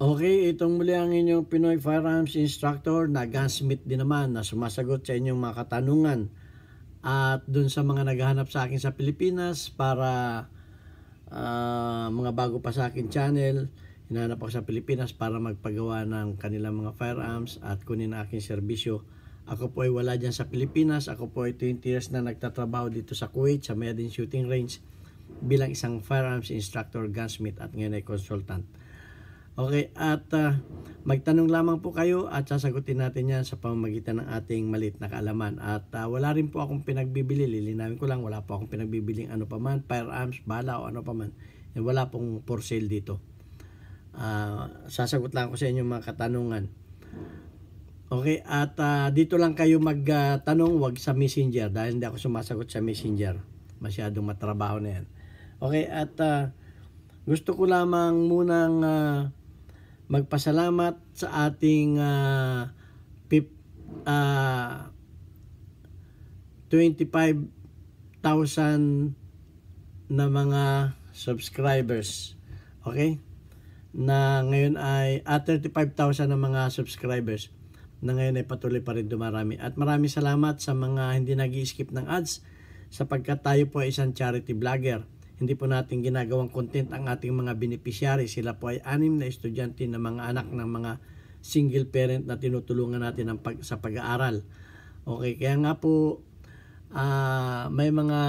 Okay, itong muli ang inyong Pinoy Firearms Instructor na gunsmith din naman na sumasagot sa inyong mga katanungan at dun sa mga naghahanap sa akin sa Pilipinas para uh, mga bago pa sa akin channel hinahanap ako sa Pilipinas para magpagawa ng kanilang mga firearms at kunin ang aking serbisyo. Ako po ay wala dyan sa Pilipinas. Ako po ay 20 years na nagtatrabaho dito sa Kuwait sa Mayadin Shooting Range bilang isang firearms instructor, gunsmith at ngayon ay consultant. Okay, at uh, magtanong lamang po kayo at sasagutin natin yan sa pamamagitan ng ating malit na kaalaman. At uh, wala rin po akong pinagbibili, lilinawin ko lang, wala po akong pinagbibiling ano pa man, firearms, bala o ano pa man. Yan, eh, wala pong for sale dito. Uh, sasagot lang ko sa inyo mga katanungan. Okay, at uh, dito lang kayo magtanong, uh, wag sa messenger dahil hindi ako sumasagot sa messenger. Masyadong matrabaho na yan. Okay, at uh, gusto ko lamang munang uh, magpasalamat sa ating uh, pip, uh, ah, 25,000 na mga subscribers. Okay? Na ngayon ay at ah, 35,000 na mga subscribers na ngayon ay patuloy pa rin dumarami. At maraming salamat sa mga hindi nag skip ng ads sapagkat tayo po ay isang charity vlogger hindi po natin ginagawang content ang ating mga beneficiary. Sila po ay anim na estudyante na mga anak ng mga single parent na tinutulungan natin ang pag, sa pag-aaral. Okay, kaya nga po uh, may mga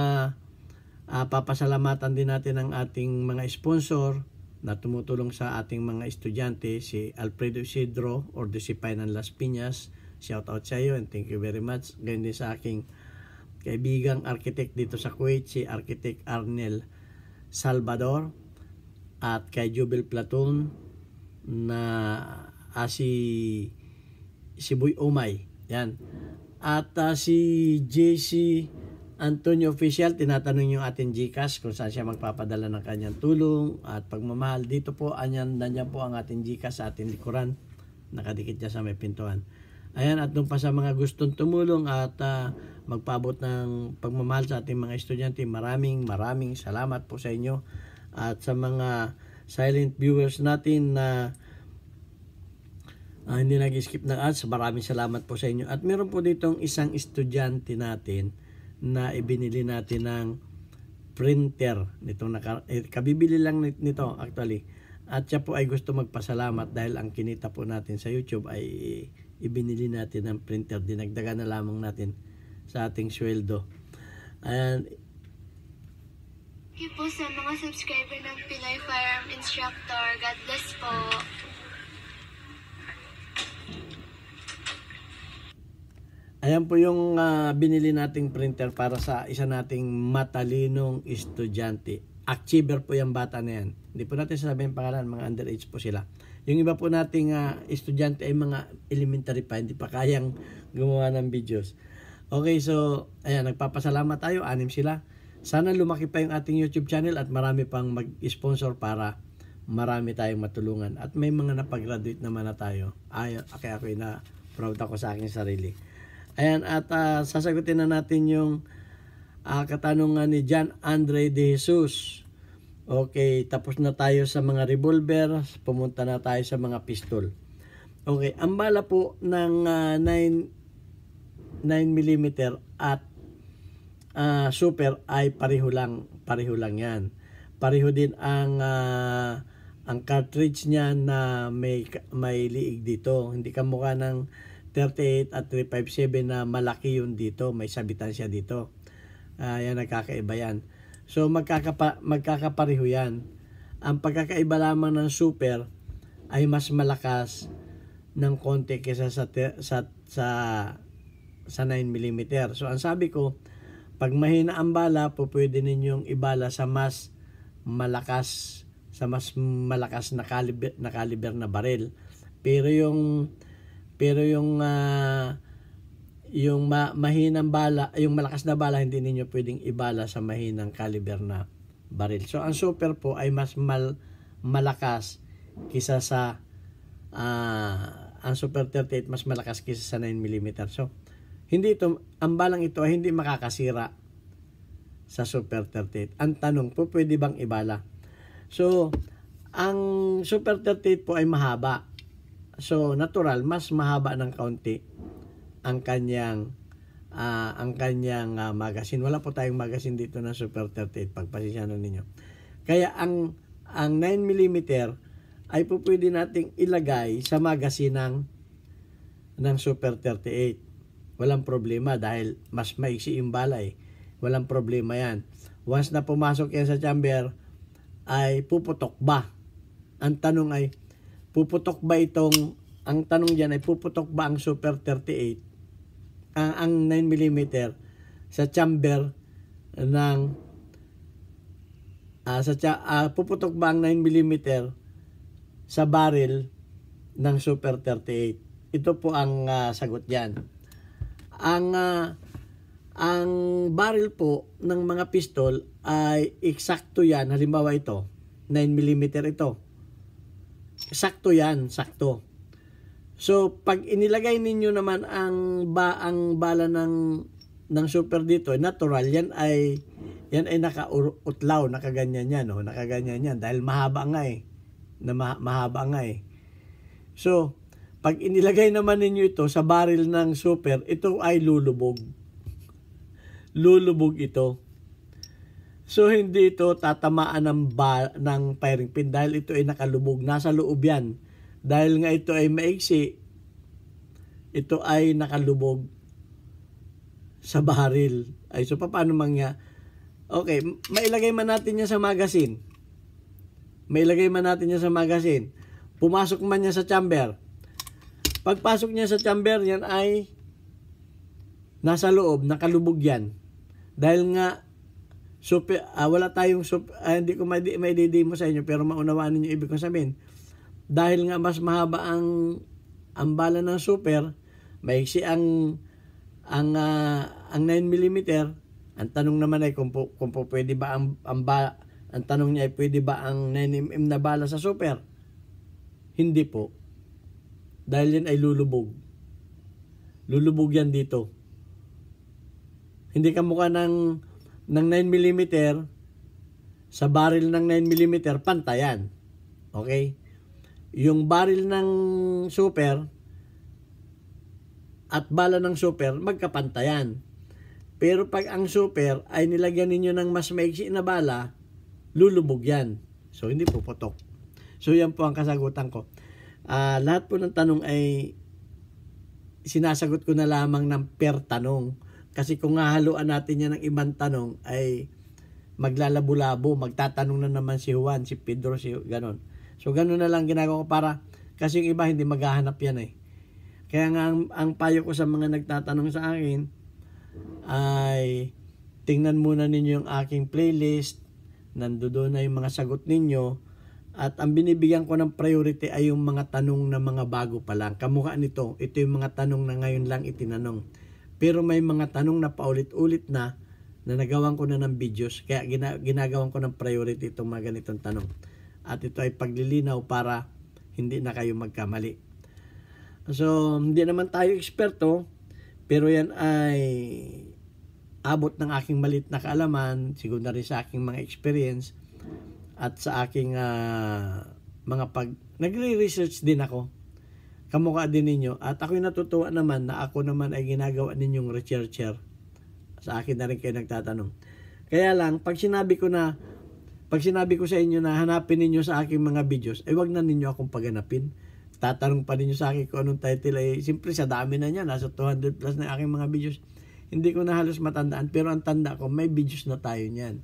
uh, papasalamatan din natin ang ating mga sponsor na tumutulong sa ating mga estudyante, si Alfredo Isidro or the Sipay ng Las Piñas. Shout out sa iyo and thank you very much. Ganyan din sa aking kaibigang architect dito sa Kuwait, si Architect Arnel Salvador at kay Jubil Platon na uh, si si Boy Umay. Yan. At uh, si JC Antonio Official, tinatanong yung ating GCash kung saan siya magpapadala ng kanyang tulong at pagmamahal. Dito po, anyan, nandiyan po ang ating GCash sa ating likuran. Nakadikit niya sa may pintuan. Ayan, at doon pa sa mga gustong tumulong at uh, magpabot ng pagmamahal sa ating mga estudyante, maraming maraming salamat po sa inyo at sa mga silent viewers natin na uh, hindi nag-skip ng ads, maraming salamat po sa inyo. At meron po ditong isang estudyante natin na ibinili natin ng printer nitong naka, eh, kabibili lang nito actually at siya po ay gusto magpasalamat dahil ang kinita po natin sa YouTube ay ibinili natin ng printer. Dinagdagan na lamang natin sa ating sweldo. And Thank po sa mga subscriber ng Pinoy Firearm Instructor. God bless po. Ayan po yung uh, binili nating printer para sa isa nating matalinong estudyante. Achiever po yung bata na yan. Hindi po natin sasabihin pangalan, mga underage po sila. Yung iba po nating uh, estudyante ay mga elementary pa, hindi pa kayang gumawa ng videos. Okay, so ayan, nagpapasalamat tayo, anim sila. Sana lumaki pa yung ating YouTube channel at marami pang mag-sponsor para marami tayong matulungan. At may mga napag-graduate naman na tayo. Ay, okay, ako okay, na proud ako sa aking sarili. Ayan, at uh, sasagutin na natin yung uh, katanungan ni John Andre De Jesus. Okay, tapos na tayo sa mga revolver, pumunta na tayo sa mga pistol. Okay, ang bala po ng uh, 9 9mm at uh, super ay pareho lang, pareho lang 'yan. Pareho din ang uh, ang cartridge niya na may may liig dito. Hindi kamukha ng 38 at 357 na malaki 'yun dito, may sabitan siya dito. Uh, yan nagkakaiba 'yan. So magkakapa, magkakapareho yan. Ang pagkakaiba lamang ng super ay mas malakas ng konti kesa sa sa sa, sa 9 mm. So ang sabi ko, pag mahina ang bala, po pwede ninyong ibala sa mas malakas sa mas malakas na caliber na caliber na baril. Pero yung pero yung uh, yung ma- mahinang bala, yung malakas na bala hindi niyo pwedeng ibala sa mahinang caliber na baril. So ang super po ay mas mal malakas kisa sa uh, ang super 38 mas malakas kisa sa 9 mm. So hindi ito ang balang ito ay hindi makakasira sa super 38. Ang tanong po pwede bang ibala? So ang super 38 po ay mahaba. So natural mas mahaba ng kaunti ang kanyang uh, ang kanyang uh, magazine. Wala po tayong magazine dito na Super 38. Pagpasensya na ninyo. Kaya ang ang 9mm ay po pwede nating ilagay sa magazine ng, ng Super 38. Walang problema dahil mas maiksi yung balay. Eh. Walang problema yan. Once na pumasok yan sa chamber, ay puputok ba? Ang tanong ay, puputok ba itong, ang tanong dyan ay puputok ba ang Super 38 uh, ang 9mm sa chamber ng uh, sa uh, puputok ba ang 9mm sa barrel ng Super 38? Ito po ang uh, sagot diyan. Ang uh, ang barrel po ng mga pistol ay eksakto yan. Halimbawa ito, 9mm ito. Sakto yan, sakto. So pag inilagay ninyo naman ang ba ang bala ng ng super dito, eh, natural yan ay yan ay nakautlaw, nakaganyan yan, no? Oh, nakaganyan yan dahil mahaba nga eh. Na ma mahaba nga eh. So pag inilagay naman ninyo ito sa baril ng super, ito ay lulubog. Lulubog ito. So hindi ito tatamaan ng, ba ng firing pin dahil ito ay nakalubog. Nasa loob yan dahil nga ito ay maiksi, ito ay nakalubog sa baril. Ay, so paano mangya? Okay, mailagay man natin niya sa magazine. Mailagay man natin niya sa magazine. Pumasok man niya sa chamber. Pagpasok niya sa chamber, yan ay nasa loob, nakalubog yan. Dahil nga, super, ah, wala tayong, super, ah, hindi ko mo sa inyo, pero maunawaan ninyo ibig kong sabihin dahil nga mas mahaba ang ang bala ng super, maiksi ang ang uh, ang 9 mm. Ang tanong naman ay kung, po, kung po pwede ba ang ang, ba, ang tanong niya ay pwede ba ang 9 mm na bala sa super? Hindi po. Dahil yan ay lulubog. Lulubog yan dito. Hindi ka mukha ng ng 9 mm sa barrel ng 9 mm pantayan. Okay? yung baril ng super at bala ng super magkapantayan. Pero pag ang super ay nilagyan ninyo ng mas maiksi na bala, lulubog yan. So hindi po putok. So yan po ang kasagutan ko. Uh, lahat po ng tanong ay sinasagot ko na lamang ng per tanong. Kasi kung hahaluan natin yan ng ibang tanong ay maglalabo-labo, magtatanong na naman si Juan, si Pedro, si ganon. So ganoon na lang ginagawa ko para kasi yung iba hindi maghahanap yan eh. Kaya nga ang, ang payo ko sa mga nagtatanong sa akin ay tingnan muna ninyo yung aking playlist. Nandoon na yung mga sagot ninyo. At ang binibigyan ko ng priority ay yung mga tanong na mga bago pa lang. Kamukha nito, ito yung mga tanong na ngayon lang itinanong. Pero may mga tanong na paulit-ulit na na nagawan ko na ng videos. Kaya gina, ginagawan ko ng priority itong mga ganitong tanong. At ito ay paglilinaw para hindi na kayo magkamali. So, hindi naman tayo eksperto, pero yan ay abot ng aking malit na kaalaman, siguro na rin sa aking mga experience at sa aking uh, mga pag... Nagre-research din ako. Kamukha din ninyo. At ako'y natutuwa naman na ako naman ay ginagawa ninyong researcher. Sa akin na rin kayo nagtatanong. Kaya lang, pag sinabi ko na pag sinabi ko sa inyo na hanapin ninyo sa aking mga videos, eh wag na ninyo akong paganapin. Tatanong pa ninyo sa akin kung anong title ay eh, simple sa dami na niya, nasa 200 plus na aking mga videos. Hindi ko na halos matandaan pero ang tanda ko may videos na tayo niyan.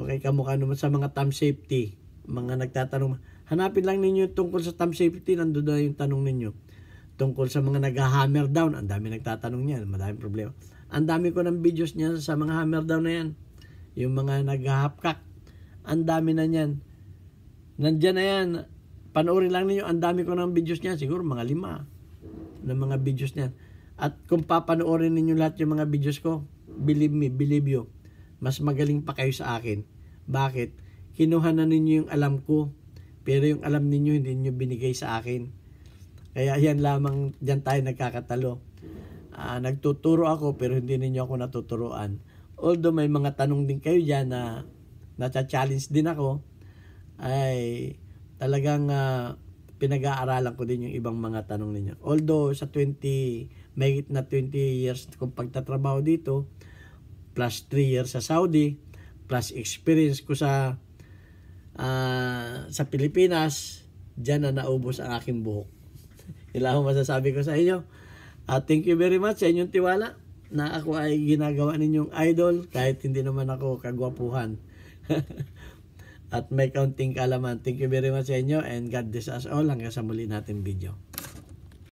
Okay, kamukha naman sa mga thumb safety, mga nagtatanong. Hanapin lang ninyo tungkol sa thumb safety, nandoon na yung tanong ninyo. Tungkol sa mga nag-hammer down, ang dami nagtatanong niyan, madaming problema. Ang dami ko ng videos niyan sa mga hammer down na yan. Yung mga nag-hapkak, ang dami na niyan. Nandiyan na yan. Panoorin lang niyo ang dami ko ng videos niyan. Siguro mga lima ng mga videos niyan. At kung papanoorin ninyo lahat yung mga videos ko, believe me, believe you, mas magaling pa kayo sa akin. Bakit? Kinuha na ninyo yung alam ko, pero yung alam ninyo hindi niyo binigay sa akin. Kaya yan lamang, dyan tayo nagkakatalo. Uh, nagtuturo ako pero hindi ninyo ako natuturuan. Although may mga tanong din kayo dyan na na challenge din ako ay talagang uh, pinag-aaralan ko din yung ibang mga tanong ninyo. Although sa 20, may na 20 years kong pagtatrabaho dito, plus 3 years sa Saudi, plus experience ko sa uh, sa Pilipinas, dyan na naubos ang aking buhok. Ilang ang masasabi ko sa inyo. Uh, thank you very much sa inyong tiwala na ako ay ginagawa ninyong idol kahit hindi naman ako kagwapuhan. At may kaunting kalaman. Thank you very much sa inyo and God bless us all hanggang sa muli natin video.